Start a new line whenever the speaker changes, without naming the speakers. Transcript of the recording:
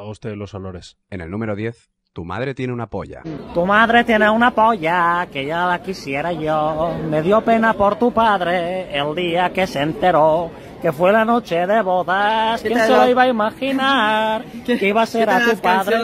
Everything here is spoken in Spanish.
a usted los olores. En el número 10, tu madre tiene una polla.
Tu madre tiene una polla que ya la quisiera yo. Me dio pena por tu padre el día que se
enteró que fue la noche de bodas. ¿Quién se lo iba
a imaginar? Que iba a ser a tu padre.